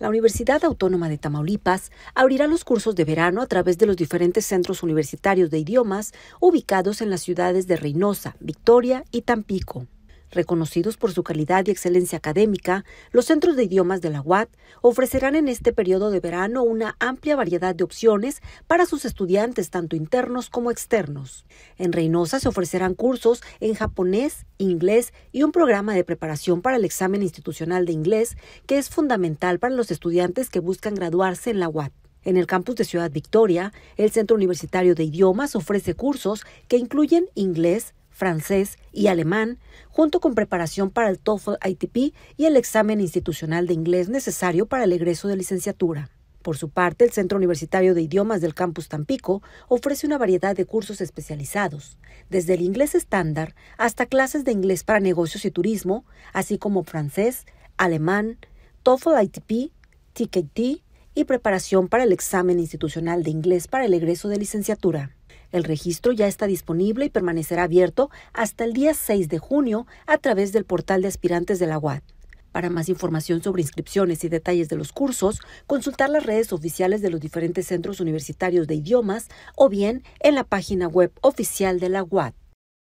La Universidad Autónoma de Tamaulipas abrirá los cursos de verano a través de los diferentes centros universitarios de idiomas ubicados en las ciudades de Reynosa, Victoria y Tampico. Reconocidos por su calidad y excelencia académica, los centros de idiomas de la UAT ofrecerán en este periodo de verano una amplia variedad de opciones para sus estudiantes, tanto internos como externos. En Reynosa se ofrecerán cursos en japonés, inglés y un programa de preparación para el examen institucional de inglés que es fundamental para los estudiantes que buscan graduarse en la UAT. En el campus de Ciudad Victoria, el Centro Universitario de Idiomas ofrece cursos que incluyen inglés, francés y alemán, junto con preparación para el TOEFL ITP y el examen institucional de inglés necesario para el egreso de licenciatura. Por su parte, el Centro Universitario de Idiomas del Campus Tampico ofrece una variedad de cursos especializados, desde el inglés estándar hasta clases de inglés para negocios y turismo, así como francés, alemán, TOEFL ITP, TKT y preparación para el examen institucional de inglés para el egreso de licenciatura. El registro ya está disponible y permanecerá abierto hasta el día 6 de junio a través del portal de aspirantes de la UAD. Para más información sobre inscripciones y detalles de los cursos, consultar las redes oficiales de los diferentes centros universitarios de idiomas o bien en la página web oficial de la UAD.